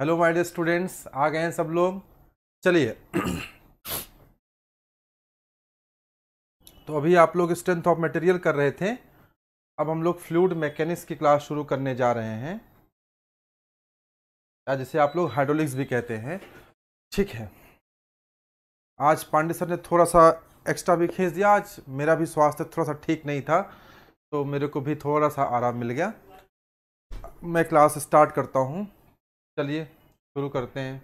Hello my dear students आ गए हैं सब लोग चलिए तो अभी आप लोग स्ट्रेंथ ऑफ मटेरियल कर रहे थे अब हम लोग फ्लूड मैकेनिक्स की क्लास शुरू करने जा रहे हैं या जिसे आप लोग हाइड्रोलिक्स भी कहते हैं ठीक है आज पांडे सर ने थोड़ा सा एक्स्ट्रा भी खींच दिया आज मेरा भी स्वास्थ्य थोड़ा सा ठीक नहीं था तो मेरे को भी थोड़ा सा आराम मिल गया मैं क्लास स्टार्ट करता हूँ चलिए शुरू करते हैं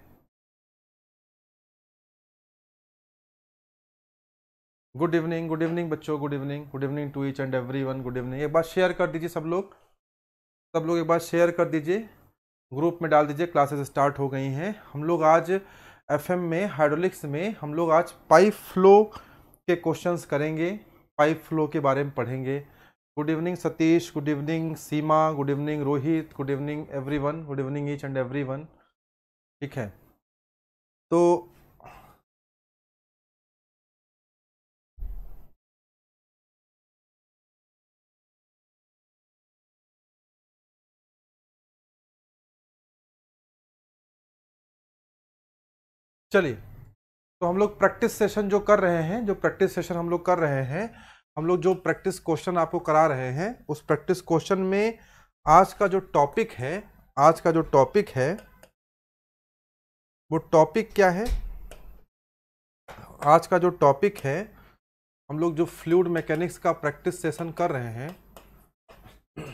गुड इवनिंग गुड इवनिंग बच्चों good evening good evening to each and every one good evening एक बार शेयर कर दीजिए सब लोग सब लोग एक बार शेयर कर दीजिए ग्रुप में डाल दीजिए क्लासेस स्टार्ट हो गई हैं हम लोग आज एफएम में हाइड्रोलिक्स में हम लोग आज पाइप फ्लो के क्वेश्चंस करेंगे पाइप फ्लो के बारे में पढ़ेंगे good evening Satish good evening Seema good evening Rohit good evening every one good evening each and every one ठीक है तो चलिए तो हम लोग प्रैक्टिस सेशन जो कर रहे हैं जो प्रैक्टिस सेशन हम लोग कर रहे हैं हम लोग जो प्रैक्टिस क्वेश्चन आपको करा रहे हैं उस प्रैक्टिस क्वेश्चन में आज का जो टॉपिक है आज का जो टॉपिक है वो टॉपिक क्या है आज का जो टॉपिक है हम लोग जो फ्लूड मैकेनिक्स का प्रैक्टिस सेशन कर रहे हैं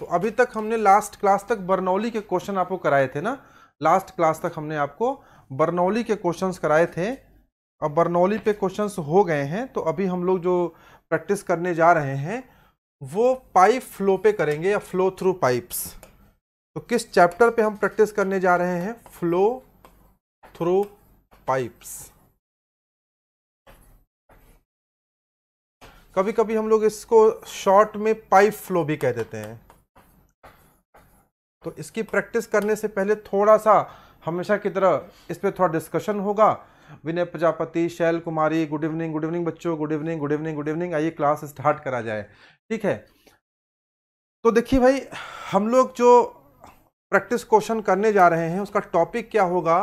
तो अभी तक हमने लास्ट क्लास तक बर्नौली के क्वेश्चन आपको कराए थे ना लास्ट क्लास तक हमने आपको बर्नौली के क्वेश्चंस कराए थे अब बर्नौली पे क्वेश्चंस हो गए हैं तो अभी हम लोग जो प्रैक्टिस करने जा रहे हैं वो पाइप फ्लो पे करेंगे या फ्लो थ्रू पाइप्स तो किस चैप्टर पे हम प्रैक्टिस करने जा रहे हैं फ्लो थ्रू पाइप्स कभी कभी हम लोग इसको शॉर्ट में पाइप फ्लो भी कह देते हैं तो इसकी प्रैक्टिस करने से पहले थोड़ा सा हमेशा की तरह इस पर थोड़ा डिस्कशन होगा Vinay Prajapati Shail Kumari good evening good evening बच्चों good evening good evening good evening आइए क्लास स्टार्ट करा जाए ठीक है तो देखिए भाई हम लोग जो प्रैक्टिस क्वेश्चन करने जा रहे हैं उसका टॉपिक क्या होगा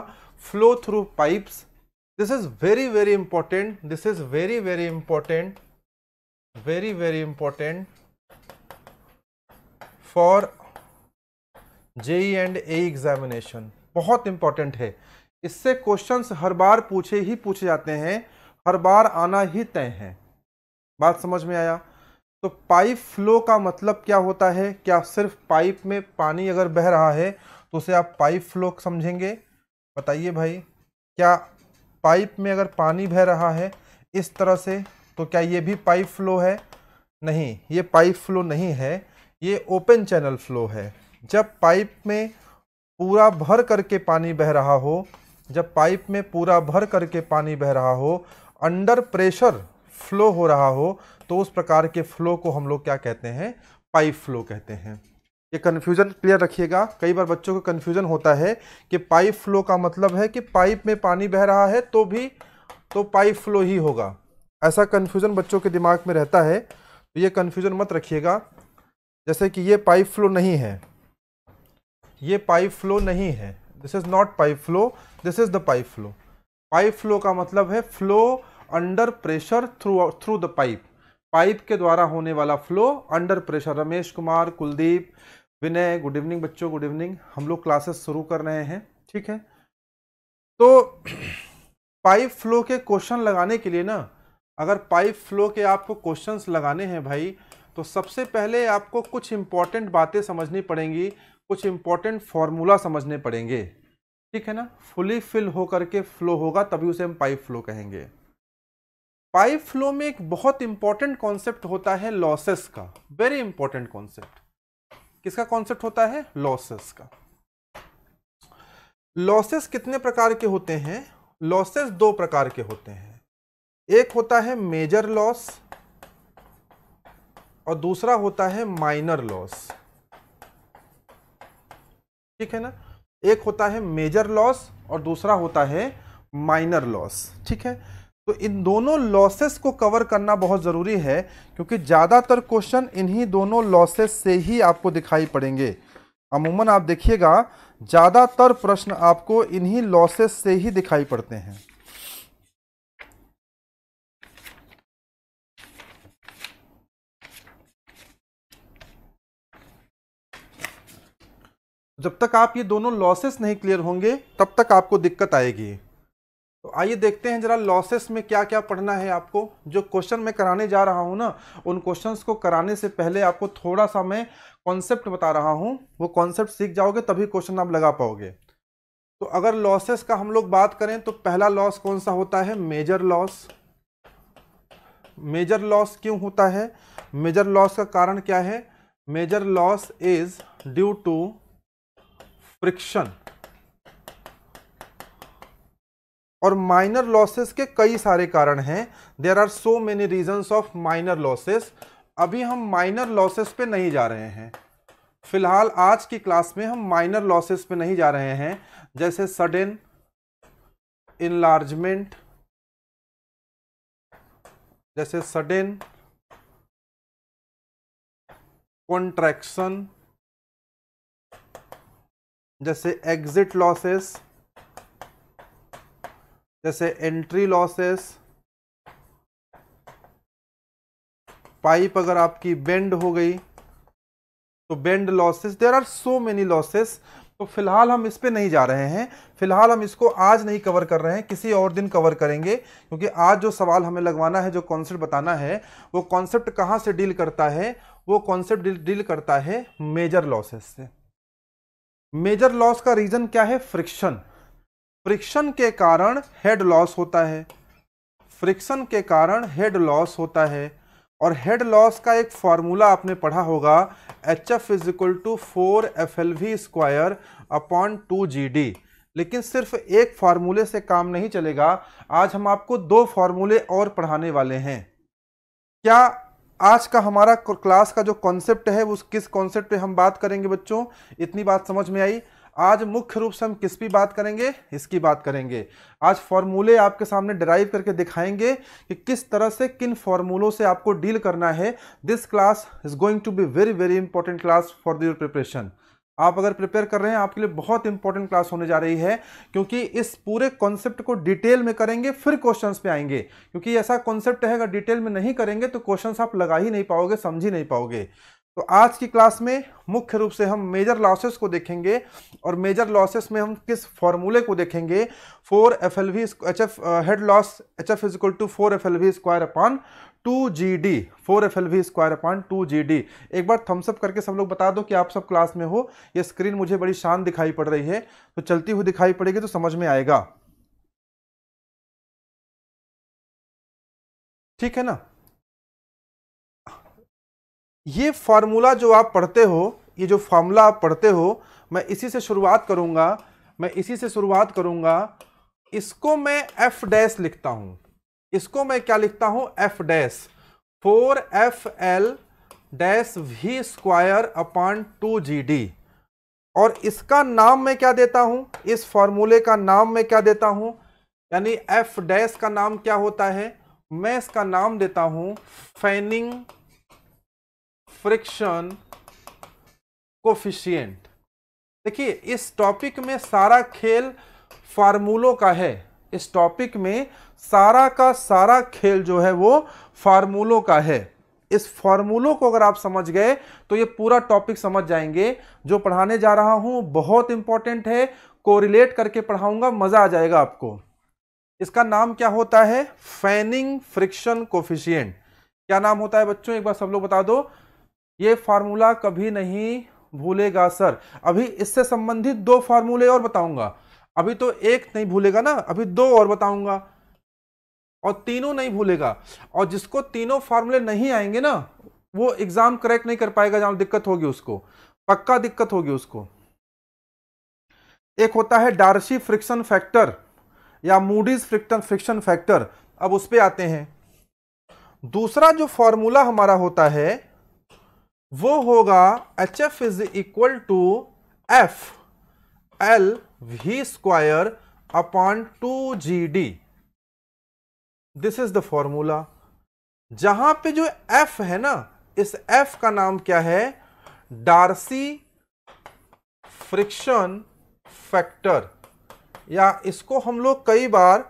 flow through pipes this is very very important this is very very important very very important for JE and A examination बहुत इंपॉर्टेंट है इससे क्वेश्चंस हर बार पूछे ही पूछे जाते हैं हर बार आना ही तय है बात समझ में आया तो पाइप फ्लो का मतलब क्या होता है क्या सिर्फ पाइप में पानी अगर बह रहा है तो उसे आप पाइप फ्लो समझेंगे बताइए भाई क्या पाइप में अगर पानी बह रहा है इस तरह से तो क्या ये भी पाइप फ्लो है नहीं ये पाइप फ्लो नहीं है ये ओपन चैनल फ्लो है जब पाइप में पूरा भर करके पानी बह रहा हो जब पाइप में पूरा भर करके पानी बह रहा हो अंडर प्रेशर फ्लो हो रहा हो तो उस प्रकार के फ्लो को हम लोग क्या कहते हैं पाइप फ्लो कहते हैं ये कन्फ्यूज़न क्लियर रखिएगा कई बार बच्चों को कन्फ्यूज़न होता है कि पाइप फ्लो का मतलब है कि पाइप में पानी बह रहा है तो भी तो पाइप फ्लो ही होगा ऐसा कन्फ्यूज़न बच्चों के दिमाग में रहता है तो ये कन्फ्यूज़न मत रखिएगा जैसे कि ये पाइप फ्लो नहीं है ये पाइप फ्लो नहीं है this is not pipe flow this is the pipe flow pipe flow का मतलब है flow under pressure through through the pipe pipe के द्वारा होने वाला flow under pressure Ramesh Kumar Kuldeep Vinay good evening बच्चों गुड इवनिंग हम लोग क्लासेस शुरू कर रहे हैं ठीक है तो पाइप फ्लो के क्वेश्चन लगाने के लिए ना अगर पाइप फ्लो के आपको क्वेश्चंस लगाने हैं भाई तो सबसे पहले आपको कुछ इंपॉर्टेंट बातें समझनी पड़ेंगी कुछ इंपॉर्टेंट फॉर्मूला समझने पड़ेंगे ठीक है ना फुली फिल होकर के फ्लो होगा तभी उसे हम पाइप फ्लो कहेंगे पाइप फ्लो में एक बहुत इंपॉर्टेंट कॉन्सेप्ट होता है लॉसेस का वेरी इंपॉर्टेंट कॉन्सेप्ट किसका कॉन्सेप्ट होता है लॉसेस का लॉसेस कितने प्रकार के होते हैं लॉसेस दो प्रकार के होते हैं एक होता है मेजर लॉस और दूसरा होता है माइनर लॉस ठीक है ना एक होता है मेजर लॉस और दूसरा होता है माइनर लॉस ठीक है तो इन दोनों लॉसेस को कवर करना बहुत ज़रूरी है क्योंकि ज़्यादातर क्वेश्चन इन्हीं दोनों लॉसेस से ही आपको दिखाई पड़ेंगे अमूमन आप देखिएगा ज़्यादातर प्रश्न आपको इन्हीं लॉसेस से ही दिखाई पड़ते हैं जब तक आप ये दोनों लॉसेस नहीं क्लियर होंगे तब तक आपको दिक्कत आएगी तो आइए देखते हैं जरा लॉसेस में क्या क्या पढ़ना है आपको जो क्वेश्चन मैं कराने जा रहा हूँ ना उन क्वेश्चंस को कराने से पहले आपको थोड़ा सा मैं कॉन्सेप्ट बता रहा हूँ वो कॉन्सेप्ट सीख जाओगे तभी क्वेश्चन आप लगा पाओगे तो अगर लॉसेस का हम लोग बात करें तो पहला लॉस कौन सा होता है मेजर लॉस मेजर लॉस क्यों होता है मेजर लॉस का कारण क्या है major loss is due to friction और माइनर लॉसेस के कई सारे कारण हैं there are so many reason of minor losses अभी हम माइनर लॉसेस पे नहीं जा रहे हैं फिलहाल आज की क्लास में हम माइनर लॉसेस पे नहीं जा रहे हैं जैसे सडन इनलार्जमेंट जैसे सडन कॉन्ट्रैक्शन जैसे एग्जिट लॉसेस जैसे एंट्री लॉसेस पाइप अगर आपकी बेंड हो गई तो bend losses there are so many losses तो फिलहाल हम इस पे नहीं जा रहे हैं फिलहाल हम इसको आज नहीं कवर कर रहे हैं किसी और दिन कवर करेंगे क्योंकि आज जो सवाल हमें लगवाना है जो कॉन्सेप्ट बताना है वो कॉन्सेप्ट कहाँ से डील करता है वो कॉन्सेप्ट डील करता है मेजर लॉसेस से मेजर लॉस का रीजन क्या है फ्रिक्शन फ्रिक्शन के कारण हेड लॉस होता है फ्रिक्शन के कारण हेड लॉस होता है और हेड लॉस का एक फार्मूला आपने पढ़ा होगा h F is equal to four F L V square upon two ji d लेकिन सिर्फ एक फार्मूले से काम नहीं चलेगा आज हम आपको दो फार्मूले और पढ़ाने वाले हैं क्या आज का हमारा क्लास का जो कॉन्सेप्ट है उस किस कॉन्सेप्ट पे हम बात करेंगे बच्चों इतनी बात समझ में आई आज मुख्य रूप से हम किस की बात करेंगे इसकी बात करेंगे आज फॉर्मूले आपके सामने डराइव करके दिखाएंगे कि किस तरह से किन फॉर्मूलों से आपको डील करना है this class is going to be very very important class for your preparation आप अगर प्रिपेयर कर रहे हैं आपके लिए बहुत इंपॉर्टेंट क्लास होने जा रही है क्योंकि इस पूरे कॉन्सेप्ट को डिटेल में करेंगे फिर क्वेश्चंस पे आएंगे क्योंकि ऐसा कॉन्सेप्ट है अगर डिटेल में नहीं करेंगे तो क्वेश्चंस आप लगा ही नहीं पाओगे समझ ही नहीं पाओगे तो आज की क्लास में मुख्य रूप से हम मेजर लॉसेस को देखेंगे और मेजर लॉसेस में हम किस फॉर्मूले को देखेंगे four F L v h f head loss h f is equal to four F L V square upon two ji d four F L V square upon two ji d एक बार Thums Up करके सब लोग बता दो कि आप सब क्लास में हो ये स्क्रीन मुझे बड़ी शान दिखाई पड़ रही है तो चलती हुई दिखाई पड़ेगी तो समझ में आएगा ठीक है ना ये फॉर्मूला जो आप पढ़ते हो ये जो फॉर्मूला आप पढ़ते हो मैं इसी से शुरुआत करूंगा मैं इसी से शुरुआत करूंगा इसको मैं एफ डैश लिखता हूं इसको मैं क्या लिखता हूं f dash four F l dash v square upon two G D और इसका नाम मैं क्या देता हूं इस फॉर्मूले का नाम मैं क्या देता हूं यानी एफ डैश का नाम क्या होता है मैं इसका नाम देता हूं फैनिंग फ्रिक्शन कोफिशियंट देखिए इस टॉपिक में सारा खेल फार्मूलों का है इस टॉपिक में सारा का सारा खेल जो है वो फार्मूलों का है इस फॉर्मूलों को अगर आप समझ गए तो ये पूरा टॉपिक समझ जाएंगे जो पढ़ाने जा रहा हूं बहुत इंपॉर्टेंट है कोरिलेट करके पढ़ाऊंगा मज़ा आ जाएगा आपको इसका नाम क्या होता है फैनिंग फ्रिक्शन कोफिशियंट क्या नाम होता है बच्चों एक बार सब लोग बता दो ये फार्मूला कभी नहीं भूलेगा सर अभी इससे संबंधित दो फार्मूले और बताऊंगा अभी तो एक नहीं भूलेगा ना अभी दो और बताऊंगा और तीनों नहीं भूलेगा और जिसको तीनों फार्मूले नहीं आएंगे ना वो एग्ज़ाम करेक्ट नहीं कर पाएगा जहां दिक्कत होगी उसको पक्का दिक्कत होगी उसको एक होता है डार्सी फ्रिक्शन फैक्टर या मूडीज फ्रिक्शन फ्रिक्शन फैक्टर अब उस पर आते हैं दूसरा जो फॉर्मूला हमारा होता है वो होगा h F is equal to F L V square upon two ji d this is the formula जहां पे जो एफ है ना इस एफ का नाम क्या है डार्सी फ्रिक्शन फैक्टर या इसको हम लोग कई बार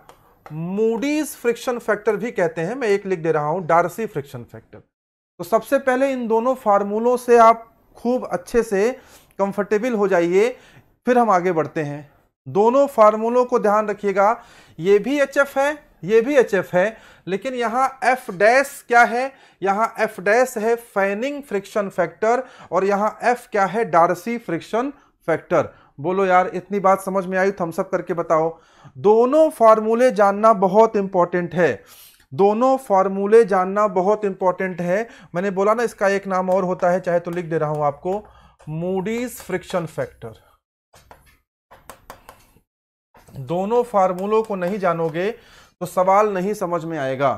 मूडीज फ्रिक्शन फैक्टर भी कहते हैं मैं एक लिख दे रहा हूं डार्सी फ्रिक्शन फैक्टर तो सबसे पहले इन दोनों फार्मूलों से आप खूब अच्छे से कंफर्टेबल हो जाइए फिर हम आगे बढ़ते हैं दोनों फार्मूलों को ध्यान रखिएगा ये भी एच एफ है ये भी एच एफ है लेकिन यहाँ एफ डैश क्या है यहाँ एफ डैश है फैनिंग फ्रिक्शन फैक्टर और यहाँ एफ क्या है डारसी फ्रिक्शन फैक्टर बोलो यार इतनी बात समझ में आई थम्सअप करके बताओ दोनों फार्मूले जानना बहुत इंपॉर्टेंट है दोनों फार्मूले जानना बहुत इंपॉर्टेंट है मैंने बोला ना इसका एक नाम और होता है चाहे तो लिख दे रहा हूं आपको मूडीज फ्रिक्शन फैक्टर दोनों फार्मूलों को नहीं जानोगे तो सवाल नहीं समझ में आएगा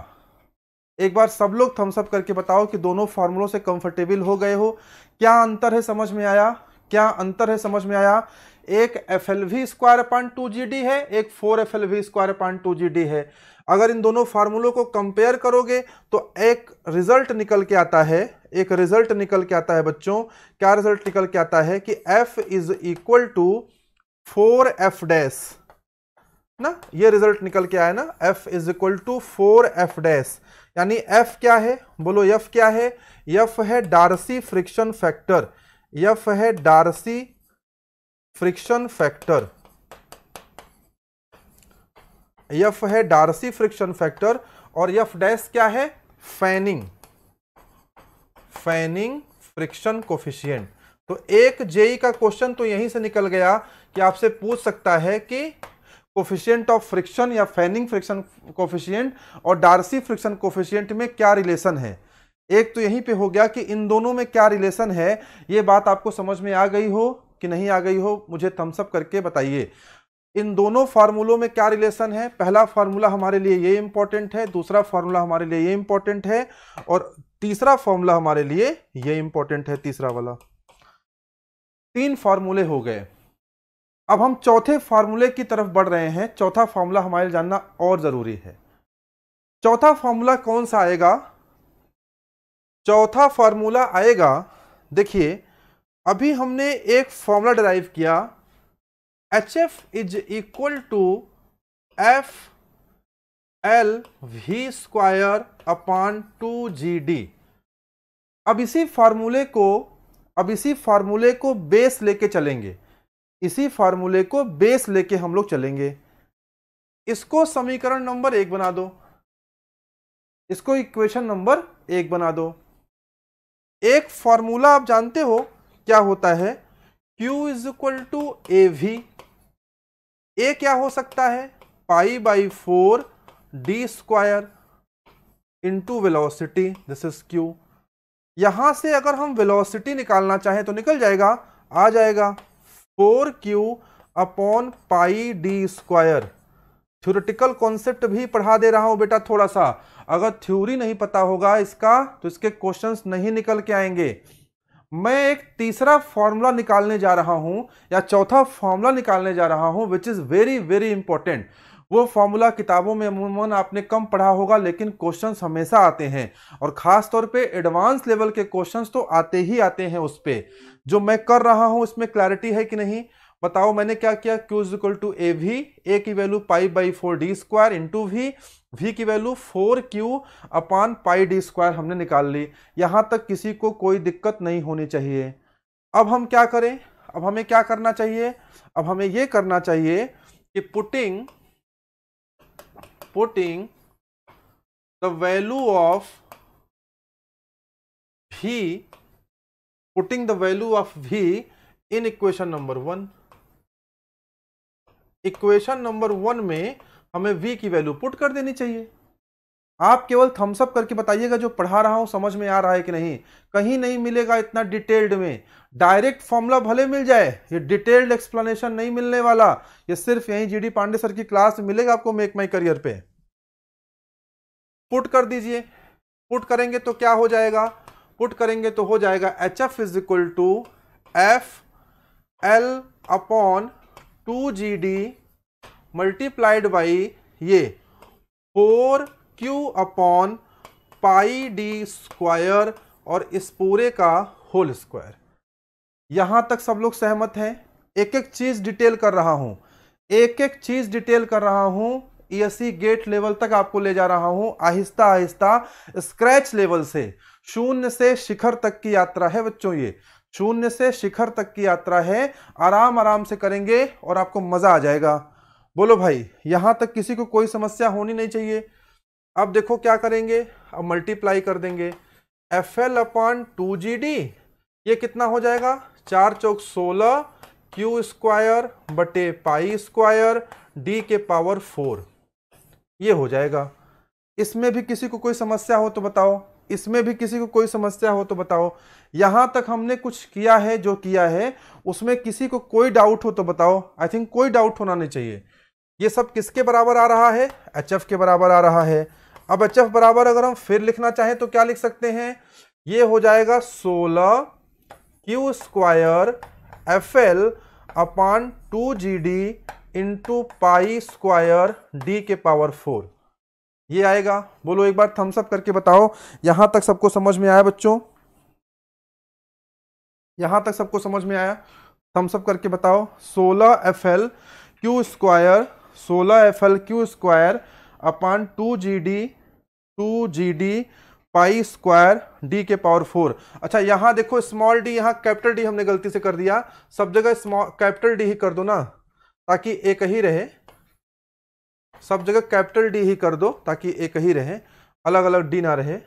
एक बार सब लोग थम्सअप करके बताओ कि दोनों फार्मूलों से कंफर्टेबल हो गए हो क्या अंतर है समझ में आया क्या अंतर है समझ में आया एक F L V square point two जी डी है एक four F L V square point two जी डी है अगर इन दोनों फार्मूलों को कंपेयर करोगे तो एक रिजल्ट निकल के आता है एक रिजल्ट निकल के आता है बच्चों क्या रिजल्ट निकल के आता है कि F is equal to four F dash ना ये रिजल्ट निकल के आया ना f is equal to four F dash यानी f क्या है बोलो f क्या है f है डार्सी फ्रिक्शन फैक्टर f है डार्सी फ्रिक्शन फैक्टर यफ है डार्सी फ्रिक्शन फैक्टर और यफ डैश क्या है फैनिंग फैनिंग फ्रिक्शन कोफिशियंट तो एक जेई e का क्वेश्चन तो यहीं से निकल गया कि आपसे पूछ सकता है कि कोफिशियंट ऑफ फ्रिक्शन या फैनिंग फ्रिक्शन कोफिशियंट और डार्सी फ्रिक्शन कोफिशियंट में क्या रिलेशन है एक तो यहीं पे हो गया कि इन दोनों में क्या रिलेशन है ये बात आपको समझ में आ गई हो कि नहीं आ गई हो मुझे थम्सअप करके बताइए इन दोनों फार्मूलों में क्या रिलेशन है पहला फार्मूला हमारे लिए ये इंपॉर्टेंट है दूसरा फार्मूला हमारे लिए ये इंपॉर्टेंट है और तीसरा फार्मूला हमारे लिए ये इंपॉर्टेंट है तीसरा वाला तीन फार्मूले हो गए अब हम चौथे फार्मूले की तरफ बढ़ रहे हैं चौथा फार्मूला हमारे जानना और ज़रूरी है चौथा फार्मूला कौन सा आएगा चौथा फार्मूला आएगा देखिए अभी हमने एक फार्मूला डिराइव किया H F is equal to F L V square upon two ji D अब इसी फार्मूले को अब इसी फार्मूले को बेस लेके चलेंगे इसी फार्मूले को बेस लेके हम लोग चलेंगे इसको समीकरण नंबर एक बना दो इसको इक्वेशन नंबर एक बना दो एक फार्मूला आप जानते हो क्या होता है Q is equal to A V A क्या हो सकता है pi by four D square into velocity this is Q यहां से अगर हम वेलोसिटी निकालना चाहें तो निकल जाएगा आ जाएगा four Q upon pi D square theoretical concept भी पढ़ा दे रहा हूं बेटा थोड़ा सा अगर थ्योरी नहीं पता होगा इसका तो इसके क्वेश्चंस नहीं निकल के आएंगे मैं एक तीसरा फॉर्मूला निकालने जा रहा हूं या चौथा फॉर्मूला निकालने जा रहा हूं which is very very important वो फॉर्मूला किताबों में अमूमन आपने कम पढ़ा होगा लेकिन क्वेश्चन हमेशा आते हैं और ख़ास तौर पे एडवांस लेवल के क्वेश्चन तो आते ही आते हैं उस पर जो मैं कर रहा हूँ उसमें क्लैरिटी है कि नहीं बताओ मैंने क्या किया Q is equal to A V A की value pi by four D square into V V की value four Q upon pi D square हमने निकाल ली यहाँ तक किसी को कोई दिक्कत नहीं होनी चाहिए अब हम क्या करें अब हमें क्या करना चाहिए अब हमें ये करना चाहिए कि putting putting the value of v putting the value of v in equation number 1 equation number 1 mein hame v ki value put kar deni chahiye आप केवल थम्सअप करके बताइएगा जो पढ़ा रहा हूँ समझ में आ रहा है कि नहीं कहीं नहीं मिलेगा इतना डिटेल्ड में डायरेक्ट फॉर्मूला भले मिल जाए ये डिटेल्ड एक्सप्लेनेशन नहीं मिलने वाला ये सिर्फ यहीं जीडी पांडे सर की क्लास मिलेगा आपको मेक माई करियर पे पुट कर दीजिए पुट करेंगे तो क्या हो जाएगा पुट करेंगे तो हो जाएगा H F is equal to F L upon two ji D multiplied by ये four Q upon pi D square और इस पूरे का होल स्क्वायर यहां तक सब लोग सहमत हैं एक एक चीज़ डिटेल कर रहा हूं एक एक चीज़ डिटेल कर रहा हूं ईएससी गेट लेवल तक आपको ले जा रहा हूं आहिस्ता आहिस्ता स्क्रैच लेवल से शून्य से शिखर तक की यात्रा है बच्चों ये शून्य से शिखर तक की यात्रा है आराम आराम से करेंगे और आपको मज़ा आ जाएगा बोलो भाई यहां तक किसी को कोई समस्या होनी नहीं चाहिए अब देखो क्या करेंगे अब मल्टीप्लाई कर देंगे एफ एल अपॉन टू जी डी ये कितना हो जाएगा चार चौक सोलह क्यू स्क्वायर बटे पाई स्क्वायर डी के पावर फोर ये हो जाएगा इसमें भी किसी को कोई समस्या हो तो बताओ इसमें भी किसी को कोई समस्या हो तो बताओ यहां तक हमने कुछ किया है जो किया है उसमें किसी को कोई डाउट हो तो बताओ आई थिंक कोई डाउट होना नहीं चाहिए ये सब किसके बराबर आ रहा है एच के बराबर आ रहा है अब एच एफ बराबर अगर हम फिर लिखना चाहें तो क्या लिख सकते हैं ये हो जाएगा सोलह Q square F L upon two जी D into pi square D के पावर फोर ये आएगा बोलो एक बार थम्सअप करके बताओ यहां तक सबको समझ में आया बच्चों यहां तक सबको समझ में आया थम्सअप करके बताओ सोलह एफ एल क्यू स्क्वायर सोलह F L Q square upon two जी डी टू जी डी पाई स्क्वायर डी के पावर फोर अच्छा यहां देखो स्मॉल डी यहां कैपिटल डी हमने गलती से कर दिया सब जगह स्मॉल कैपिटल डी ही कर दो ना ताकि एक ही रहे सब जगह कैपिटल डी ही कर दो ताकि एक ही रहे अलग अलग डी ना रहे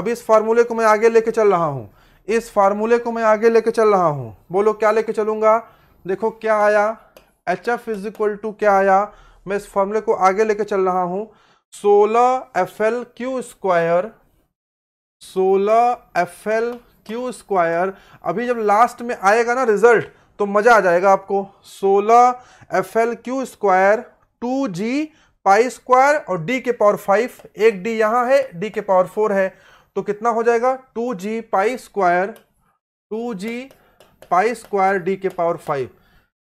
अब इस फार्मूले को मैं आगे लेके चल रहा हूं इस फार्मूले को मैं आगे लेके चल रहा हूं बोलो क्या लेके चलूंगा देखो क्या आया H F is equal to क्या आया मैं इस फार्मूले को आगे लेके चल रहा हूं सोलह एफ एल क्यू स्क्वायर सोलह एफ एल क्यू स्क्वायर अभी जब लास्ट में आएगा ना रिजल्ट तो मज़ा आ जाएगा आपको सोलह F L Q square two G pi square और डी के पावर फाइव एक डी यहां है डी के पावर फोर है तो कितना हो जाएगा two G pi square two G pi square D के पावर फाइव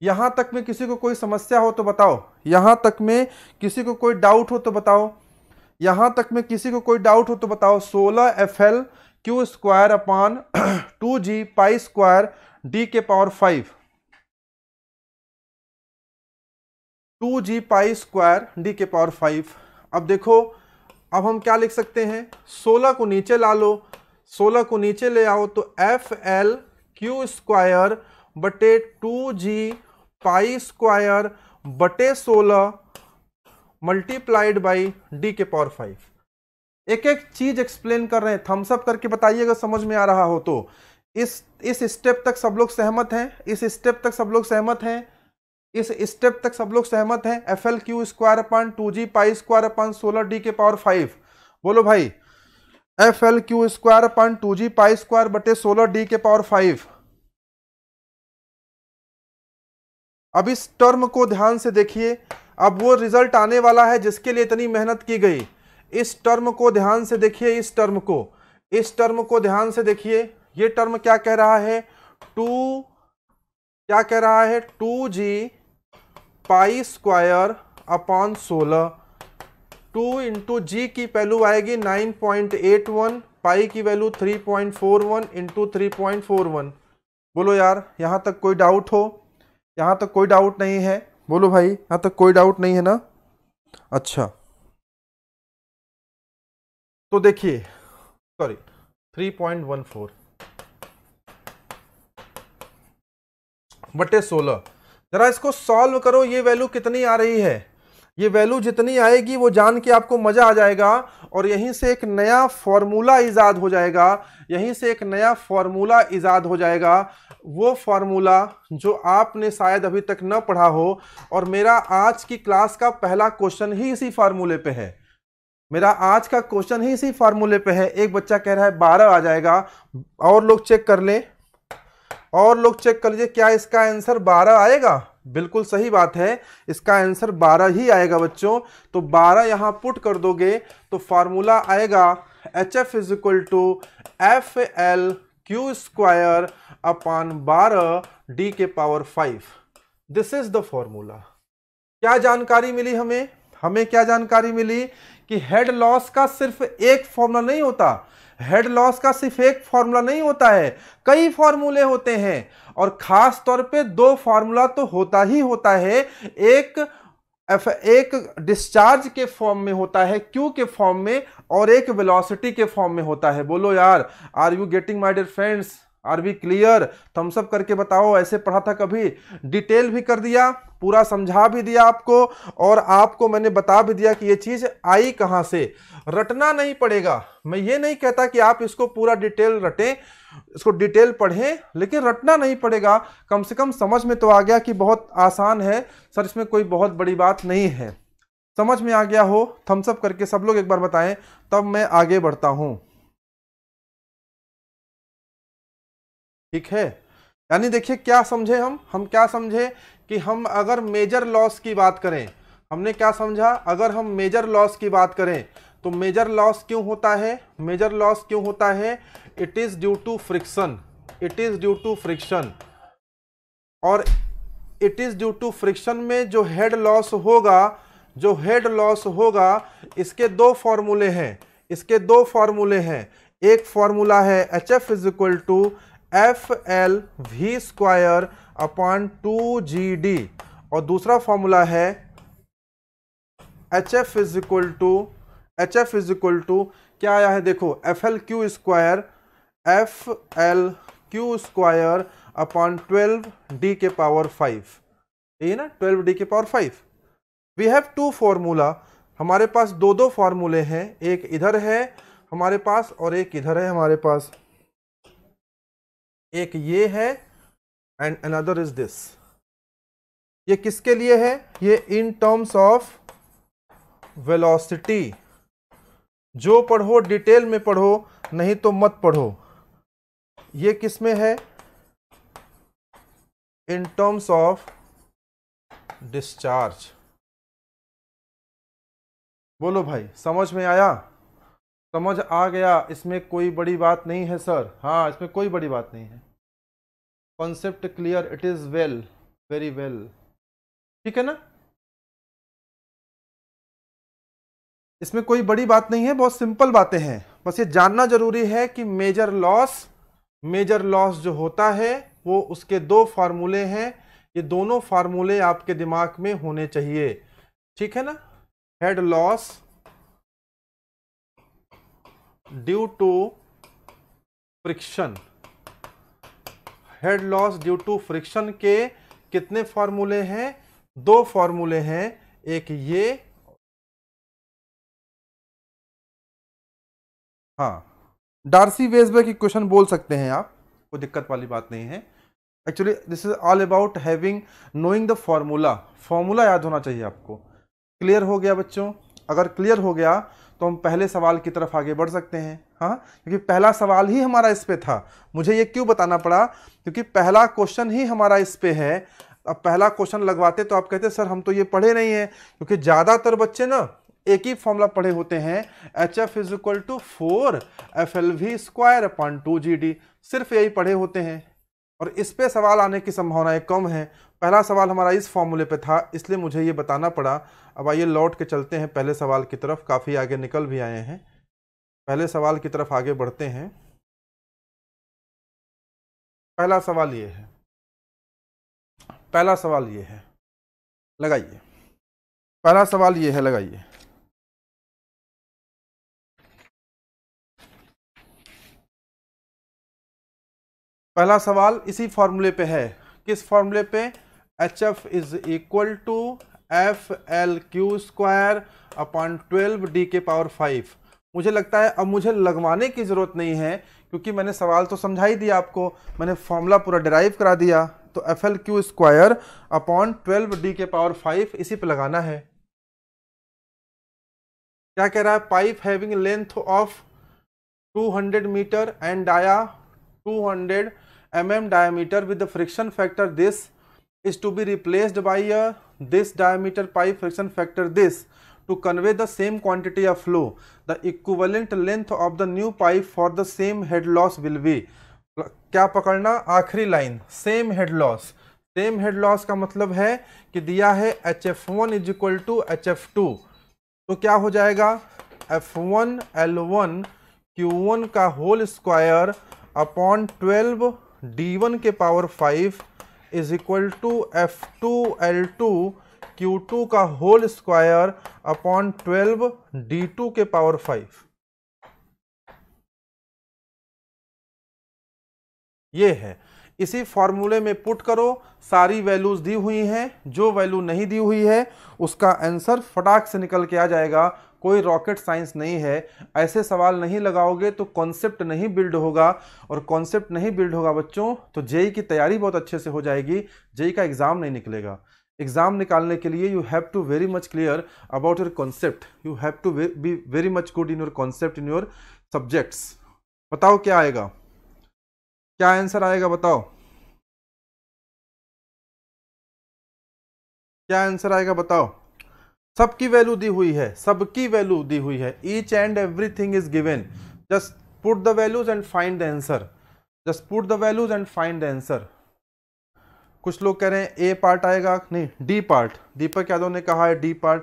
यहाँ तक में किसी को कोई समस्या हो तो बताओ यहाँ तक में किसी को कोई डाउट हो तो बताओ यहाँ तक में किसी को कोई डाउट हो तो बताओ सोलह F L Q square upon two G pi square D के power five two G pi square D के पावर फाइव अब देखो अब हम क्या लिख सकते हैं सोलह को नीचे ला लो सोलह को नीचे ले आओ तो एफ एल क्यू स्क्वायर बटे टू जी पाई स्क्वायर बटे सोलह मल्टीप्लाइड बाई डी के पावर फाइव एक एक चीज एक्सप्लेन कर रहे हैं थम्सअप करके बताइएगा समझ में आ रहा हो तो इस इस स्टेप तक सब लोग सहमत हैं इस स्टेप तक सब लोग सहमत हैं इस स्टेप तक सब लोग सहमत हैं F L Q square upon two G pi square upon सोलह डी के पावर फाइव बोलो भाई F L Q square upon two G pi square बटे सोलह डी के पावर फाइव अब इस टर्म को ध्यान से देखिए अब वो रिजल्ट आने वाला है जिसके लिए इतनी मेहनत की गई इस टर्म को ध्यान से देखिए इस टर्म को इस टर्म को ध्यान से देखिए ये टर्म क्या कह रहा है टू क्या कह रहा है two G pi square upon सोलह टू इंटू जी की वैल्यू आएगी nine point eight one pi की value three point four one into three point four one बोलो यार यहाँ तक कोई डाउट हो यहाँ तक तो कोई डाउट नहीं है बोलो भाई यहाँ तक तो कोई डाउट नहीं है ना अच्छा तो देखिए sorry three point one four बटे सोलह ज़रा इसको सॉल्व करो ये वैल्यू कितनी आ रही है ये वैल्यू जितनी आएगी वो जान के आपको मज़ा आ जाएगा और यहीं से एक नया फॉर्मूला ईजाद हो जाएगा यहीं से एक नया फॉर्मूला ईजाद हो जाएगा वो फार्मूला जो आपने शायद अभी तक न पढ़ा हो और मेरा आज की क्लास का पहला क्वेश्चन ही इसी फार्मूले पे है मेरा आज का क्वेश्चन ही इसी फार्मूले पे है एक बच्चा कह रहा है बारह आ जाएगा और लोग चेक कर ले और लोग चेक कर लीजिए क्या इसका आंसर बारह आएगा बिल्कुल सही बात है इसका आंसर बारह ही आएगा बच्चों तो बारह यहाँ पुट कर दोगे तो फार्मूला आएगा H F is equal to F L Q square upon बारह डी के power five this is the formula क्या जानकारी मिली हमें हमें क्या जानकारी मिली कि हेड लॉस का सिर्फ एक फॉर्मूला नहीं होता हेड लॉस का सिर्फ एक फॉर्मूला नहीं होता है कई फॉर्मूले होते हैं और खास तौर पे दो फॉर्मूला तो होता ही होता है एक एफ एक डिस्चार्ज के फॉर्म में होता है क्यू के फॉर्म में और एक वेलोसिटी के फॉर्म में होता है बोलो यार are you getting my dear friends are we clear thumbs up करके बताओ ऐसे पढ़ा था कभी डिटेल भी कर दिया पूरा समझा भी दिया आपको और आपको मैंने बता भी दिया कि ये चीज़ आई कहाँ से रटना नहीं पड़ेगा मैं ये नहीं कहता कि आप इसको पूरा डिटेल रटें इसको डिटेल पढ़ें लेकिन रटना नहीं पड़ेगा कम से कम समझ में तो आ गया कि बहुत आसान है सर इसमें कोई बहुत बड़ी बात नहीं है समझ में आ गया हो थम्सअप करके सब लोग एक बार बताएं तब मैं आगे बढ़ता हूँ ठीक है यानी देखिए क्या समझे हम हम क्या समझे कि हम अगर मेजर लॉस की बात करें हमने क्या समझा अगर हम मेजर लॉस की बात करें तो मेजर लॉस क्यों होता है मेजर लॉस क्यों होता है it is due to friction it is due to friction और it is due to friction में जो हेड लॉस होगा जो हेड लॉस होगा इसके दो फॉर्मूले हैं इसके दो फॉर्मूले हैं एक फॉर्मूला है H F is equal to F L V square upon two G D और दूसरा फॉर्मूला है H F is equal to H F is equal to क्या आया है देखो F L Q square F L Q square upon twelve D के power five यही ना ट्वेल्व डी के power five we have two formula हमारे पास दो दो फार्मूले हैं एक इधर है हमारे पास और एक इधर है हमारे पास एक ये है एंड अनदर इज दिस ये किसके लिए है ये इन टर्म्स ऑफ वेलोसिटी जो पढ़ो डिटेल में पढ़ो नहीं तो मत पढ़ो ये किस में है इन टर्म्स ऑफ डिस्चार्ज बोलो भाई समझ में आया समझ आ गया इसमें कोई बड़ी बात नहीं है सर हाँ इसमें कोई बड़ी बात नहीं है concept clear it is well very well ठीक है ना इसमें कोई बड़ी बात नहीं है बहुत सिंपल बातें हैं बस ये जानना जरूरी है कि मेजर लॉस मेजर लॉस जो होता है वो उसके दो फार्मूले हैं ये दोनों फार्मूले आपके दिमाग में होने चाहिए ठीक है ना head loss due to friction head loss due to friction के कितने फॉर्मूले हैं दो फॉर्मूले हैं एक ये हाँ डार्सी वेजबे की क्वेश्चन बोल सकते हैं आप कोई दिक्कत वाली बात नहीं है actually this is all about having knowing the formula formula याद होना चाहिए आपको क्लियर हो गया बच्चों अगर क्लियर हो गया तो हम पहले सवाल की तरफ आगे बढ़ सकते हैं हाँ क्योंकि पहला सवाल ही हमारा इस पे था मुझे ये क्यों बताना पड़ा क्योंकि पहला क्वेश्चन ही हमारा इस पे है अब पहला क्वेश्चन लगवाते तो आप कहते सर हम तो ये पढ़े नहीं हैं क्योंकि ज़्यादातर बच्चे ना एक ही फॉर्मूला पढ़े होते हैं H F is equal to four F L V square upon two ji D सिर्फ यही पढ़े होते हैं और इस पे सवाल आने की संभावनाएं कम हैं पहला सवाल हमारा इस फॉर्मूले पे था इसलिए मुझे ये बताना पड़ा अब आइए लौट के चलते हैं पहले सवाल की तरफ काफ़ी आगे निकल भी आए हैं पहले सवाल की तरफ आगे बढ़ते हैं पहला सवाल ये है पहला सवाल ये है लगाइए पहला सवाल ये है लगाइए पहला सवाल इसी फॉर्मूले पे है किस फॉर्मूले पे H F is equal to F L Q square upon twelve D के पावर फाइव मुझे लगता है अब मुझे लगवाने की ज़रूरत नहीं है क्योंकि मैंने सवाल तो समझा ही दिया आपको मैंने फॉर्मूला पूरा डिराइव करा दिया तो F L Q square upon twelve D के पावर फाइव इसी पे लगाना है क्या कह रहा है pipe having length of 200 metre and dia 200 mm diameter with the friction factor this is to be replaced by a this diameter pi friction factor this to convey the same quantity of flow the equivalent length of the new pipe for the same head loss will be क्या पकड़ना आखिरी line same head loss same head loss का मतलब है कि दिया है H F one is equal to H F two तो क्या हो जाएगा F one L one Q one का whole square upon twelve D one के power five is equal to F two L two Q two का whole square upon twelve D two के power five ये है किसी फॉर्मूले में put करो सारी वैल्यूज़ दी हुई हैं जो वैल्यू नहीं दी हुई है उसका आंसर फटाक से निकल के आ जाएगा कोई रॉकेट साइंस नहीं है ऐसे सवाल नहीं लगाओगे तो कॉन्सेप्ट नहीं बिल्ड होगा और कॉन्सेप्ट नहीं बिल्ड होगा बच्चों तो जेई e की तैयारी बहुत अच्छे से हो जाएगी जेई e का एग्ज़ाम नहीं निकलेगा एग्ज़ाम निकालने के लिए you have to very much clear about your concept you have to be very much good in your concept in your subjects बताओ क्या आएगा क्या आंसर आएगा बताओ क्या आंसर आएगा बताओ सबकी वैल्यू दी हुई है सबकी वैल्यू दी हुई है each and everything is given just put the values and find the answer just put the values and find the answer कुछ लोग कह रहे हैं ए पार्ट आएगा नहीं डी पार्ट दीपक यादव ने कहा है डी पार्ट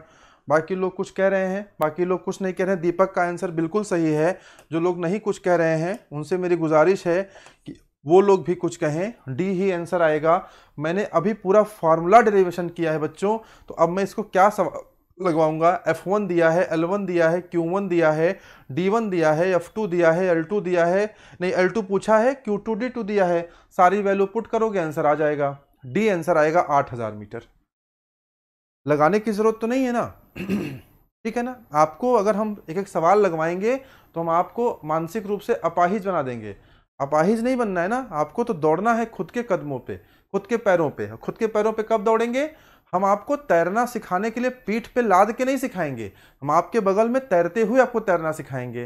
बाकी लोग कुछ कह रहे हैं बाकी लोग कुछ नहीं कह रहे हैं दीपक का आंसर बिल्कुल सही है जो लोग नहीं कुछ कह रहे हैं उनसे मेरी गुजारिश है कि वो लोग भी कुछ कहें डी ही आंसर आएगा मैंने अभी पूरा फार्मूला डेरिवेशन किया है बच्चों तो अब मैं इसको क्या सवाल लगवाऊंगा वन दिया है एल वन दिया है क्यू वन दिया है डी वन दिया है एफ टू दिया है एल टू दिया है नहीं एल टू पूछा है क्यू टू डी टू दिया है सारी वैल्यू पुट करोगे आंसर आ जाएगा डी आंसर आएगा आठ हजार मीटर लगाने की ज़रूरत तो नहीं है ना ठीक है ना आपको अगर हम एक एक सवाल लगवाएंगे तो हम आपको मानसिक रूप से अपाहिज बना देंगे अपाहिज नहीं बनना है ना आपको तो दौड़ना है खुद के कदमों पे खुद के पैरों पे खुद के पैरों पे कब दौड़ेंगे हम आपको तैरना सिखाने के लिए पीठ पे लाद के नहीं सिखाएंगे हम आपके बगल में तैरते हुए आपको तैरना सिखाएंगे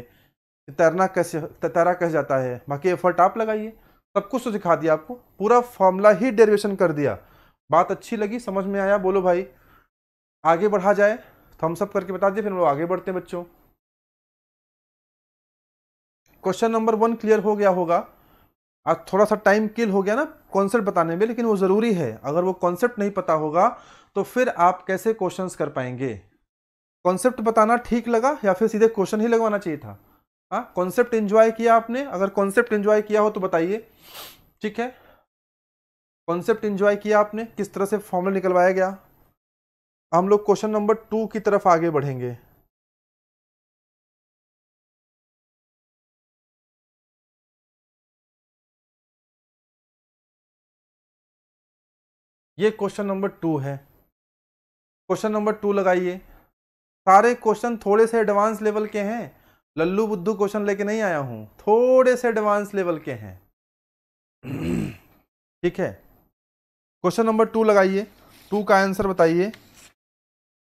तैरना कैसे तैरा कैसे जाता है बाकी एफर्ट आप लगाइए सब कुछ तो सिखा दिया आपको पूरा फॉर्मूला ही डेरिवेशन कर दिया बात अच्छी लगी समझ में आया बोलो भाई आगे बढ़ा जाए थम्सअप तो करके बता दिए फिर हम लोग आगे बढ़ते हैं बच्चों क्वेश्चन नंबर वन क्लियर हो गया होगा आज थोड़ा सा टाइम किल हो गया ना कॉन्सेप्ट बताने में लेकिन वो ज़रूरी है अगर वो कॉन्सेप्ट नहीं पता होगा तो फिर आप कैसे क्वेश्चन कर पाएंगे कॉन्सेप्ट बताना ठीक लगा या फिर सीधे क्वेश्चन ही लगवाना चाहिए था हाँ कॉन्सेप्ट इन्जॉय किया आपने अगर कॉन्सेप्ट इन्जॉय किया हो तो बताइए ठीक है कॉन्सेप्ट इन्जॉय किया आपने किस तरह से फॉर्मूला निकलवाया गया हम लोग क्वेश्चन नंबर टू की तरफ आगे बढ़ेंगे ये क्वेश्चन नंबर टू है क्वेश्चन नंबर टू लगाइए सारे क्वेश्चन थोड़े से एडवांस लेवल के हैं लल्लू बुद्धू क्वेश्चन लेके नहीं आया हूं थोड़े से एडवांस लेवल के हैं ठीक है क्वेश्चन नंबर टू लगाइए टू का आंसर बताइए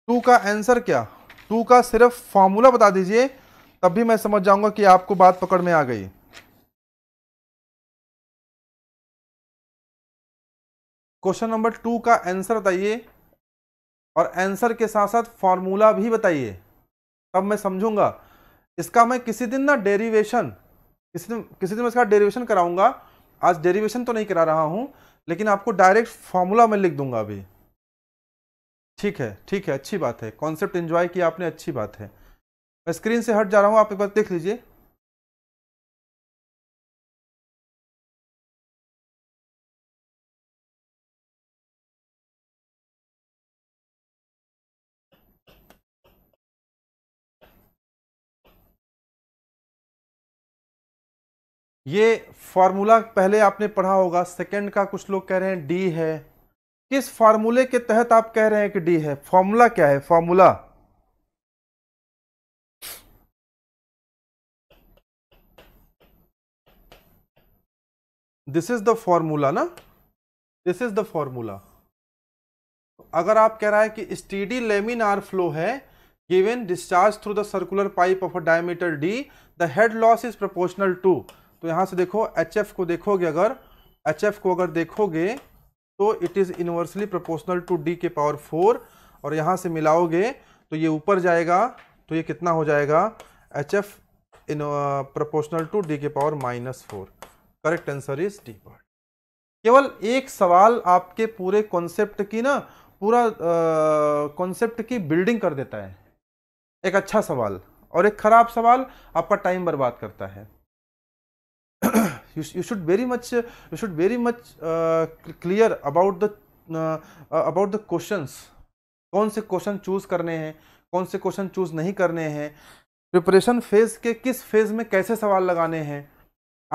टू का आंसर क्या टू का सिर्फ फॉर्मूला बता दीजिए तब भी मैं समझ जाऊंगा कि आपको बात पकड़ में आ गई क्वेश्चन नंबर टू का आंसर बताइए और आंसर के साथ साथ फॉर्मूला भी बताइए तब मैं समझूंगा इसका मैं किसी दिन ना डेरिवेशन किसी दिन किसी दिन मैं इसका डेरिवेशन कराऊंगा आज डेरिवेशन तो नहीं करा रहा हूं लेकिन आपको डायरेक्ट फॉर्मूला में लिख दूंगा अभी ठीक है ठीक है अच्छी बात है कॉन्सेप्ट एंजॉय किया आपने अच्छी बात है मैं स्क्रीन से हट जा रहा हूँ आप एक बार देख लीजिए ये फार्मूला पहले आपने पढ़ा होगा सेकंड का कुछ लोग कह रहे हैं डी है किस फार्मूले के तहत आप कह रहे हैं कि डी है फॉर्मूला क्या है formula this is the formula ना दिस इज द फॉर्मूला अगर आप कह रहा है कि स्टीडी लेमिन आर फ्लो है given discharge through the circular pipe of a diameter D the head loss is proportional to तो यहाँ से देखो एच को देखोगे अगर एच को अगर देखोगे तो it is inversely proportional to D के पावर फोर और यहाँ से मिलाओगे तो ये ऊपर जाएगा तो ये कितना हो जाएगा H F in proportional to D के power minus four correct answer is D part केवल एक सवाल आपके पूरे कॉन्सेप्ट की ना पूरा कॉन्सेप्ट की बिल्डिंग कर देता है एक अच्छा सवाल और एक ख़राब सवाल आपका टाइम बर्बाद करता है you, you should very much uh, you should very much uh, clear about the uh, about the questions कौन से क्वेश्चन चूज करने हैं कौन से क्वेश्चन चूज नहीं करने हैं प्रिपरेशन फेज के किस फेज में कैसे सवाल लगाने हैं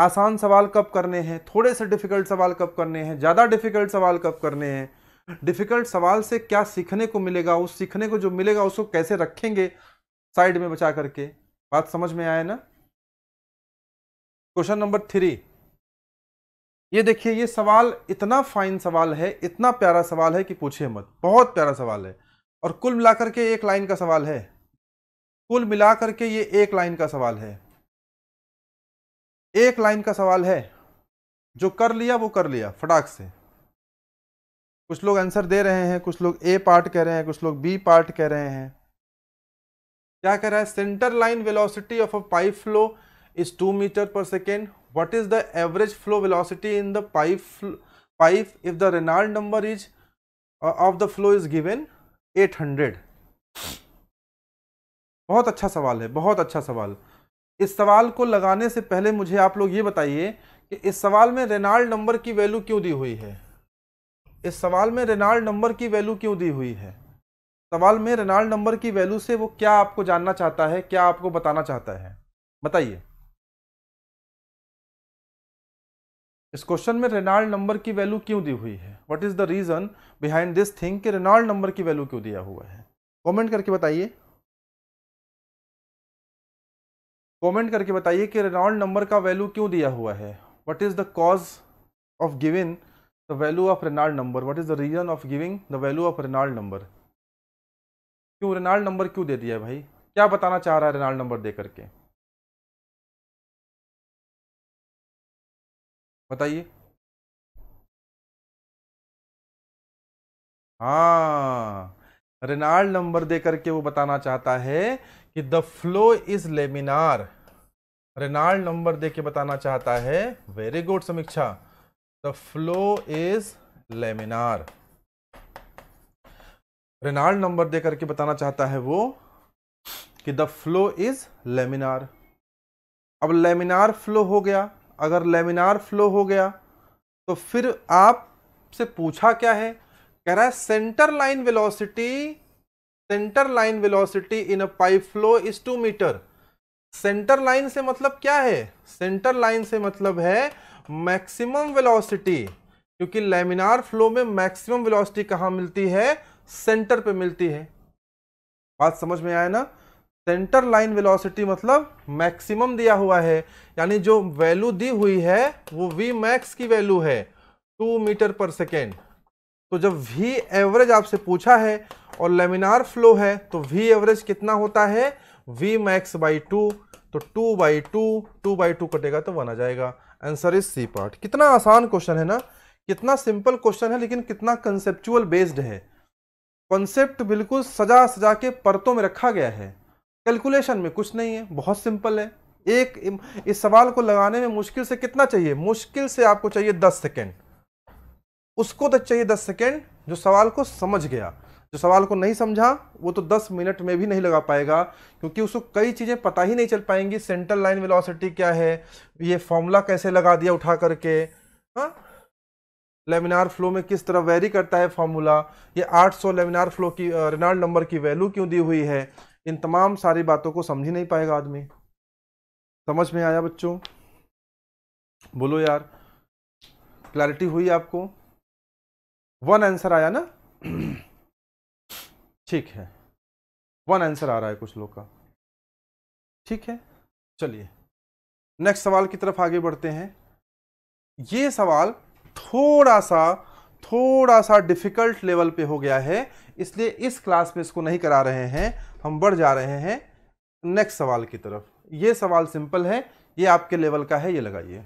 आसान सवाल कब करने हैं थोड़े से डिफिकल्ट सवाल कब करने हैं ज़्यादा डिफिकल्ट सवाल कब करने हैं डिफिकल्ट सवाल से क्या सीखने को मिलेगा उस सीखने को जो मिलेगा उसको कैसे रखेंगे साइड में बचा करके बात समझ में आए ना क्वेश्चन नंबर थ्री ये देखिए ये सवाल इतना फाइन सवाल है इतना प्यारा सवाल है कि पूछिए मत बहुत प्यारा सवाल है और कुल मिलाकर के एक लाइन का सवाल है कुल मिलाकर के ये एक लाइन का सवाल है एक लाइन का सवाल है जो कर लिया वो कर लिया फटाक से कुछ लोग आंसर दे रहे हैं कुछ लोग ए पार्ट कह रहे हैं कुछ लोग बी पार्ट कह रहे हैं क्या कह रहा है centre line velocity of a pipe flow is 2 meter per second. What is the average flow velocity in the pipe, pipe if the Reynolds number is uh, of the flow is given 800. बहुत अच्छा सवाल है बहुत अच्छा सवाल इस सवाल को लगाने से पहले मुझे आप लोग ये बताइए कि इस सवाल में रेनाल्ड नंबर की वैल्यू क्यों दी हुई है इस सवाल में रेनाल्ड नंबर की वैल्यू क्यों दी हुई है सवाल में रेनाल्ड नंबर की वैल्यू से वो क्या आपको जानना चाहता है क्या आपको बताना चाहता है बताइए इस क्वेश्चन में रेनाल्ड नंबर की वैल्यू क्यों दी हुई है what is the reason behind this thing कि रेनाल्ड नंबर की वैल्यू क्यों दिया हुआ है कमेंट करके बताइए कमेंट करके बताइए कि रेनॉल्ड नंबर का वैल्यू क्यों दिया हुआ है what is the cause of given the value of Reynold number what is the reason of giving the value of Reynold number क्यों रेनॉल्ड नंबर क्यों दे दिया भाई क्या बताना चाह रहा है रेनॉल्ड नंबर दे करके बताइए हाँ रेनाल्ड नंबर दे करके वो बताना चाहता है कि the flow is laminar Reynold number दे के बताना चाहता है very good Samiksha the flow is laminar Reynold number दे करके बताना चाहता है वो कि द फ्लो इज लेमिनार अब लेमिनार फ्लो हो गया अगर लेमिनार फ्लो हो गया तो फिर आप से पूछा क्या है कह रहा है centre line velocity centre line velocity in a pipe flow is two metre centre line से मतलब क्या है सेंटर लाइन से मतलब है मैक्सिमम वेलोसिटी क्योंकि लेमिनार फ्लो में मैक्सिमम वेलोसिटी कहां मिलती है सेंटर पे मिलती है बात समझ में आया ना सेंटर लाइन वेलोसिटी मतलब मैक्सिमम दिया हुआ है यानी जो वैल्यू दी हुई है वो वी मैक्स की वैल्यू है टू मीटर पर सेकेंड तो जब वी एवरेज आपसे पूछा है और लेमिनार फ्लो है तो वी एवरेज कितना होता है वी मैक्स बाई टू तो two by two two by two कटेगा तो वन आ जाएगा आंसर इज सी पार्ट कितना आसान क्वेश्चन है ना कितना सिंपल क्वेश्चन है लेकिन कितना कंसेप्चुअल बेस्ड है कॉन्सेप्ट बिल्कुल सजा सजा के परतों में रखा गया है कैलकुलेशन में कुछ नहीं है बहुत सिंपल है एक इस सवाल को लगाने में मुश्किल से कितना चाहिए मुश्किल से आपको चाहिए दस सेकेंड उसको तो चाहिए दस सेकेंड जो सवाल को समझ गया जो सवाल को नहीं समझा वो तो दस मिनट में भी नहीं लगा पाएगा क्योंकि उसको कई चीज़ें पता ही नहीं चल पाएंगी सेंट्रल लाइन वेलोसिटी क्या है ये फॉर्मूला कैसे लगा दिया उठा करके हाँ लेमिनार फ्लो में किस तरह वेरी करता है फॉर्मूला ये 800 लेमिनार फ्लो की रेनाल्ड नंबर की वैल्यू क्यों दी हुई है इन तमाम सारी बातों को समझ ही नहीं पाएगा आदमी समझ में आया बच्चों बोलो यार क्लैरिटी हुई आपको वन आंसर आया ना ठीक है वन आंसर आ रहा है कुछ लोग का ठीक है चलिए नेक्स्ट सवाल की तरफ आगे बढ़ते हैं ये सवाल थोड़ा सा थोड़ा सा डिफ़िकल्ट लेवल पे हो गया है इसलिए इस क्लास में इसको नहीं करा रहे हैं हम बढ़ जा रहे हैं नेक्स्ट सवाल की तरफ ये सवाल सिंपल है ये आपके लेवल का है ये लगाइए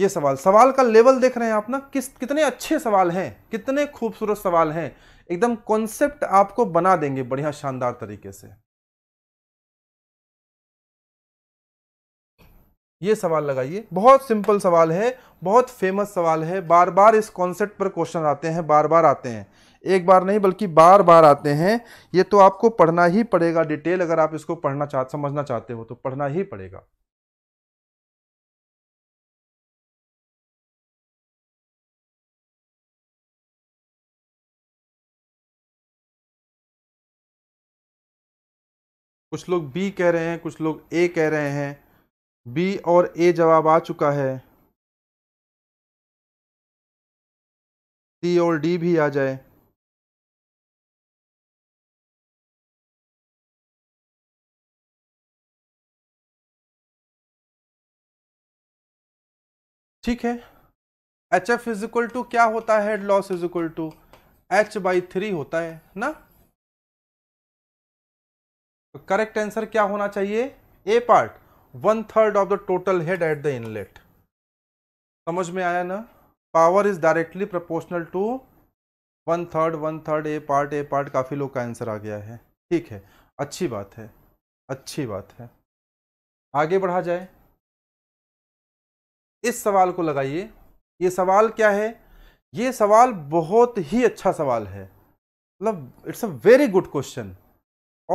ये सवाल सवाल का लेवल देख रहे हैं आप ना किस कितने अच्छे सवाल हैं कितने खूबसूरत सवाल हैं एकदम कॉन्सेप्ट आपको बना देंगे बढ़िया शानदार तरीके से ये सवाल लगाइए बहुत सिंपल सवाल है बहुत फेमस सवाल है बार बार इस कॉन्सेप्ट पर क्वेश्चन आते हैं बार बार आते हैं एक बार नहीं बल्कि बार बार आते हैं ये तो आपको पढ़ना ही पड़ेगा डिटेल अगर आप इसको पढ़ना चाह समझना चाहते हो तो पढ़ना ही पड़ेगा कुछ लोग बी कह रहे हैं कुछ लोग ए कह रहे हैं बी और ए जवाब आ चुका है सी और डी भी आ जाए ठीक है H F is equal to क्या होता है head loss is equal to H by three होता है ना करेक्ट तो आंसर क्या होना चाहिए A part one third of the total head at the inlet समझ में आया ना power is directly proportional to one third one third A part A part काफ़ी लोग का आंसर आ गया है ठीक है अच्छी बात है अच्छी बात है आगे बढ़ा जाए इस सवाल को लगाइए ये सवाल क्या है ये सवाल बहुत ही अच्छा सवाल है मतलब it's a very good question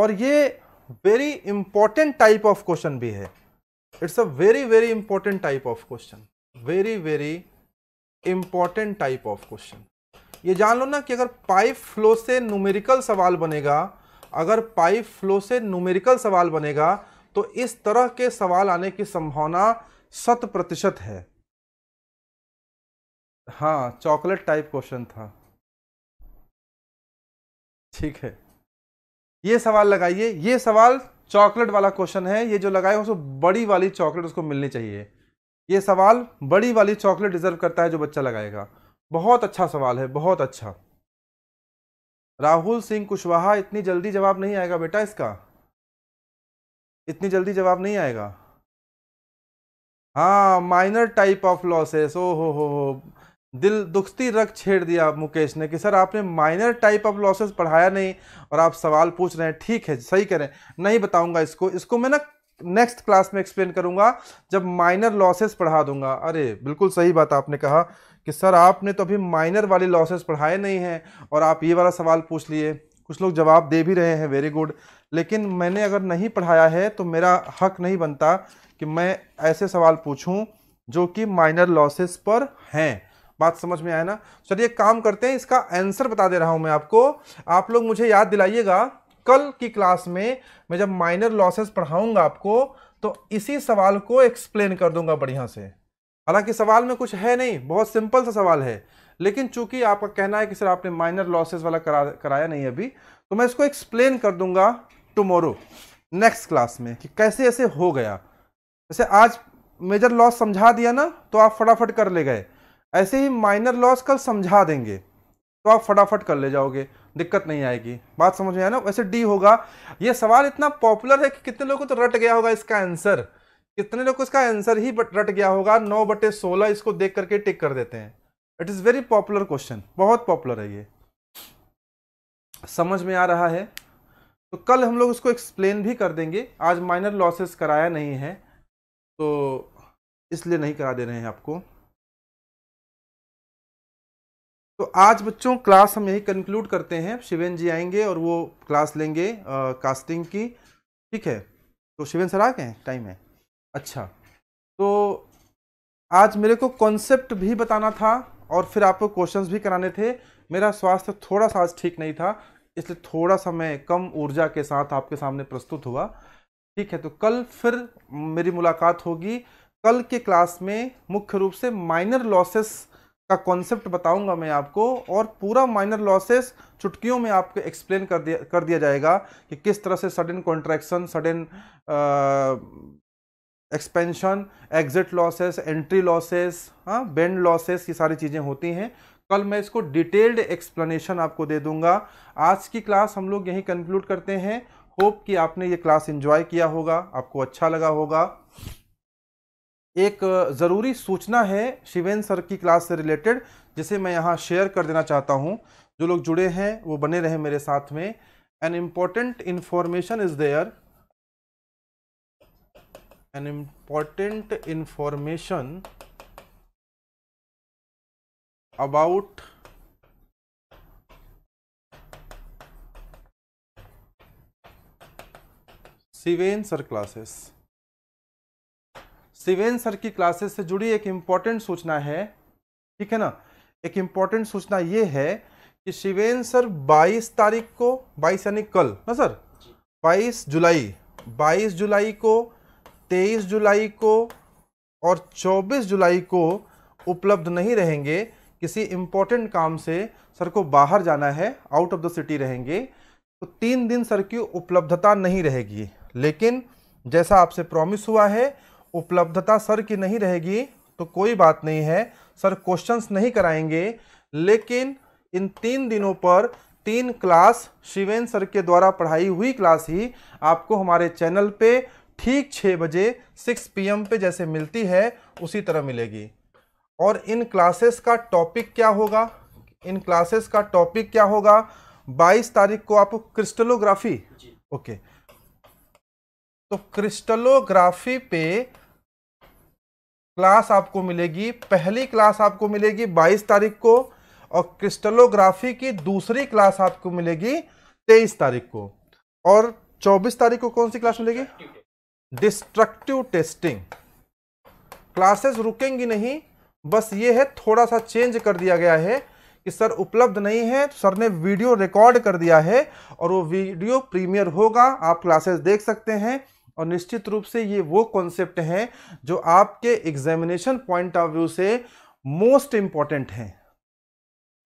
और ये very important type of question भी है it's a very very important type of question very very important type of question ये जान लो ना कि अगर पाइप फ्लो से न्यूमेरिकल सवाल बनेगा अगर पाइप फ्लो से न्यूमेरिकल सवाल बनेगा तो इस तरह के सवाल आने की संभावना शत प्रतिशत है हाँ चॉकलेट टाइप क्वेश्चन था ठीक है ये सवाल लगाइए ये सवाल चॉकलेट वाला क्वेश्चन है ये जो लगाए उसको बड़ी वाली चॉकलेट उसको मिलनी चाहिए ये सवाल बड़ी वाली चॉकलेट डिजर्व करता है जो बच्चा लगाएगा बहुत अच्छा सवाल है बहुत अच्छा राहुल सिंह कुशवाहा इतनी जल्दी जवाब नहीं आएगा बेटा इसका इतनी जल्दी जवाब नहीं आएगा हाँ माइनर टाइप ऑफ लॉसेस ओ हो हो हो दिल दुखती रख छेड़ दिया मुकेश ने कि सर आपने माइनर टाइप ऑफ लॉसेस पढ़ाया नहीं और आप सवाल पूछ रहे हैं ठीक है सही करें नहीं बताऊंगा इसको इसको मैं ना नेक्स्ट क्लास में एक्सप्लेन करूंगा जब माइनर लॉसेस पढ़ा दूंगा अरे बिल्कुल सही बात आपने कहा कि सर आपने तो अभी माइनर वाले लॉसेस पढ़ाए नहीं हैं और आप ये वाला सवाल पूछ लिए कुछ लोग जवाब दे भी रहे हैं वेरी गुड लेकिन मैंने अगर नहीं पढ़ाया है तो मेरा हक नहीं बनता कि मैं ऐसे सवाल पूछूं जो कि माइनर लॉसेस पर हैं बात समझ में आया ना चलिए काम करते हैं इसका आंसर बता दे रहा हूं मैं आपको आप लोग मुझे याद दिलाइएगा कल की क्लास में मैं जब माइनर लॉसेस पढ़ाऊंगा आपको तो इसी सवाल को एक्सप्लेन कर दूंगा बढ़िया से हालांकि सवाल में कुछ है नहीं बहुत सिंपल सा सवाल है लेकिन चूंकि आपका कहना है कि सर आपने माइनर लॉसेस वाला करा कराया नहीं अभी तो मैं इसको एक्सप्लेन कर दूंगा टुमोरो नेक्स्ट क्लास में कि कैसे ऐसे हो गया जैसे आज मेजर लॉस समझा दिया ना तो आप फटाफट कर ले गए ऐसे ही माइनर लॉस कल समझा देंगे तो आप फटाफट कर ले जाओगे दिक्कत नहीं आएगी बात समझ में आया ना वैसे डी होगा ये सवाल इतना पॉपुलर है कि कितने लोगों को तो रट गया होगा इसका आंसर कितने लोग को इसका आंसर ही बट रट गया होगा नौ बटे सोलह इसको देख करके टिक कर देते हैं it is very popular question बहुत पॉपुलर है ये समझ में आ रहा है तो कल हम लोग इसको एक्सप्लेन भी कर देंगे आज माइनर लॉसेस कराया नहीं है तो इसलिए नहीं करा दे रहे हैं आपको तो आज बच्चों क्लास हम यही कंक्लूड करते हैं शिवेन जी आएंगे और वो क्लास लेंगे आ, कास्टिंग की ठीक है तो शिवेन सर आ गए टाइम है अच्छा तो आज मेरे को कॉन्सेप्ट भी बताना था और फिर आपको क्वेश्चंस भी कराने थे मेरा स्वास्थ्य थोड़ा सा आज ठीक नहीं था इसलिए थोड़ा सा मैं कम ऊर्जा के साथ आपके सामने प्रस्तुत हुआ ठीक है तो कल फिर मेरी मुलाकात होगी कल के क्लास में मुख्य रूप से माइनर लॉसेस का कॉन्सेप्ट बताऊंगा मैं आपको और पूरा माइनर लॉसेस चुटकियों में आपको एक्सप्लेन कर दिया कर दिया जाएगा कि किस तरह से sudden contraction sudden expansion exit losses entry losses हाँ बेंड लॉसेस ये सारी चीज़ें होती हैं कल मैं इसको डिटेल्ड एक्सप्लेनेशन आपको दे दूंगा आज की क्लास हम लोग यहीं कंक्लूड करते हैं होप कि आपने ये क्लास इन्जॉय किया होगा आपको अच्छा लगा होगा एक ज़रूरी सूचना है शिवेंद्र सर की क्लास से रिलेटेड जिसे मैं यहाँ शेयर कर देना चाहता हूँ जो लोग जुड़े हैं वो बने रहे मेरे साथ में an important information is there an important information about Shiven sir classes Shiven sir की क्लासेस से जुड़ी एक इम्पॉर्टेंट सूचना है ठीक है ना एक इम्पॉर्टेंट सूचना ये है कि शिवेन सर 22 तारीख को 22 यानी कल ना सर 22 जुलाई 22 जुलाई को 23 जुलाई को और 24 जुलाई को उपलब्ध नहीं रहेंगे किसी इम्पोर्टेंट काम से सर को बाहर जाना है आउट ऑफ द सिटी रहेंगे तो तीन दिन सर की उपलब्धता नहीं रहेगी लेकिन जैसा आपसे प्रॉमिस हुआ है उपलब्धता सर की नहीं रहेगी तो कोई बात नहीं है सर क्वेश्चंस नहीं कराएंगे लेकिन इन तीन दिनों पर तीन क्लास शिवेन सर के द्वारा पढ़ाई हुई क्लास ही आपको हमारे चैनल पे ठीक छः बजे सिक्स पीएम पे जैसे मिलती है उसी तरह मिलेगी और इन क्लासेस का टॉपिक क्या होगा इन क्लासेस का टॉपिक क्या होगा 22 तारीख को आप क्रिस्टलोग्राफी ओके okay. तो क्रिस्टलोग्राफी पे क्लास आपको मिलेगी पहली क्लास आपको मिलेगी 22 तारीख को और क्रिस्टलोग्राफी की दूसरी क्लास आपको मिलेगी 23 तारीख को और 24 तारीख को कौन सी क्लास मिलेगी डिस्ट्रक्टिव टेस्टिंग क्लासेस रुकेंगी नहीं बस ये है थोड़ा सा चेंज कर दिया गया है कि सर उपलब्ध नहीं है तो सर ने वीडियो रिकॉर्ड कर दिया है और वो वीडियो प्रीमियर होगा आप क्लासेस देख सकते हैं और निश्चित रूप से ये वो कॉन्सेप्ट हैं जो आपके एग्जामिनेशन पॉइंट ऑफ व्यू से मोस्ट इंपॉर्टेंट हैं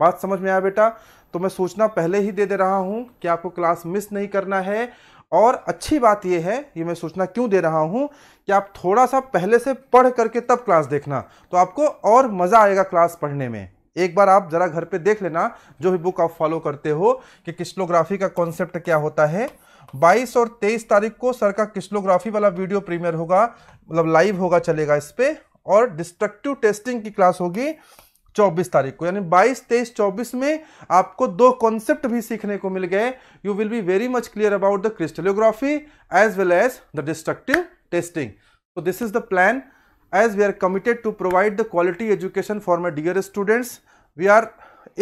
बात समझ में आया बेटा तो मैं सूचना पहले ही दे दे रहा हूँ कि आपको क्लास मिस नहीं करना है और अच्छी बात यह है ये मैं सूचना क्यों दे रहा हूँ कि आप थोड़ा सा पहले से पढ़ करके तब क्लास देखना तो आपको और मज़ा आएगा क्लास पढ़ने में एक बार आप ज़रा घर पे देख लेना जो भी बुक आप फॉलो करते हो कि क्रिस्टोग्राफी का कॉन्सेप्ट क्या होता है 22 और 23 तारीख को सर का क्रिस्टोग्राफी वाला वीडियो प्रीमियर होगा मतलब लाइव होगा चलेगा इस पर और डिस्ट्रक्टिव टेस्टिंग की क्लास होगी 24 तारीख को यानी 22, 23, 24 में आपको दो कॉन्सेप्ट भी सीखने को मिल गए you will be very much clear about the crystallography as well as the destructive testing so this is the plan as we are committed to provide the quality education for my dear students we are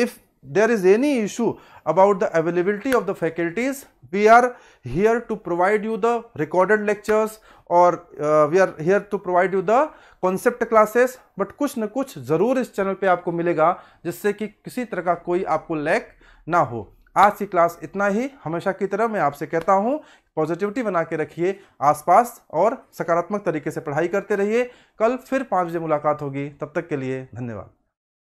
if there is any issue about the availability of the faculties we are here to provide you the recorded lectures or uh, we are here to provide you the concept classes but kuch na kuch zarur is channel pe aapko milega jisse ki kisi tarah ka koi aapko lack na ho aaj ki class itna hi hamesha ki tarah main aapse kehta hu positivity bana ke rakhiye aas paas aur sakaratmak tarike se padhai karte rahiye kal fir 5 baje मुलाकात hogi tab tak ke liye dhanyawad